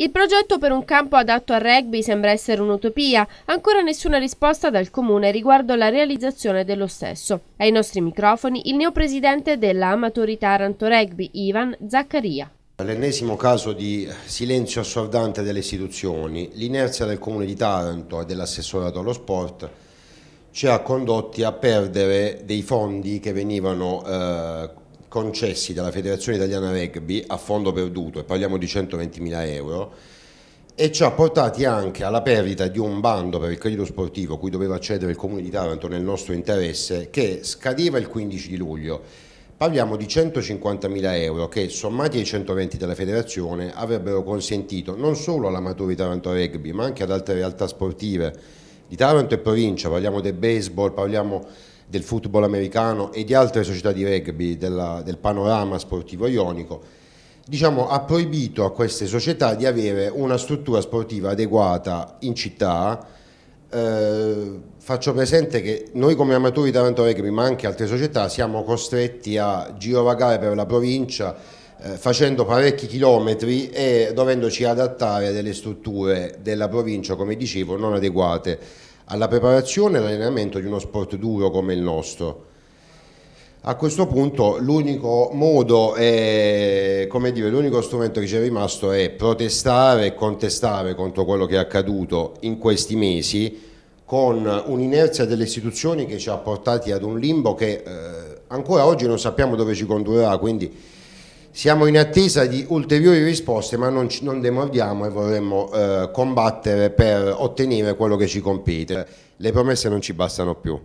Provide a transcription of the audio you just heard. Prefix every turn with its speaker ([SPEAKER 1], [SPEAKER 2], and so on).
[SPEAKER 1] Il progetto per un campo adatto al rugby sembra essere un'utopia, ancora nessuna risposta dal comune riguardo alla realizzazione dello stesso. Ai nostri microfoni il neopresidente della Amatori Taranto Rugby, Ivan Zaccaria.
[SPEAKER 2] L'ennesimo caso di silenzio assordante delle istituzioni, l'inerzia del comune di Taranto e dell'assessorato allo sport ci ha condotti a perdere dei fondi che venivano eh, concessi dalla Federazione Italiana Rugby a fondo perduto, e parliamo di 120.000 euro, e ci ha portati anche alla perdita di un bando per il credito sportivo cui doveva accedere il Comune di Taranto nel nostro interesse, che scadeva il 15 di luglio. Parliamo di 150.000 euro che, sommati ai 120 della federazione, avrebbero consentito non solo di Taranto Rugby, ma anche ad altre realtà sportive di Taranto e provincia, parliamo del baseball, parliamo del football americano e di altre società di rugby della, del panorama sportivo ionico, diciamo, ha proibito a queste società di avere una struttura sportiva adeguata in città. Eh, faccio presente che noi come amatori di Taranto Rugby, ma anche altre società, siamo costretti a girovagare per la provincia eh, facendo parecchi chilometri e dovendoci adattare a delle strutture della provincia, come dicevo, non adeguate alla preparazione e all'allenamento di uno sport duro come il nostro. A questo punto l'unico modo, come dire, l'unico strumento che ci è rimasto è protestare e contestare contro quello che è accaduto in questi mesi con un'inerzia delle istituzioni che ci ha portati ad un limbo che eh, ancora oggi non sappiamo dove ci condurrà, quindi siamo in attesa di ulteriori risposte ma non, non demordiamo e vorremmo eh, combattere per ottenere quello che ci compete. Le promesse non ci bastano più.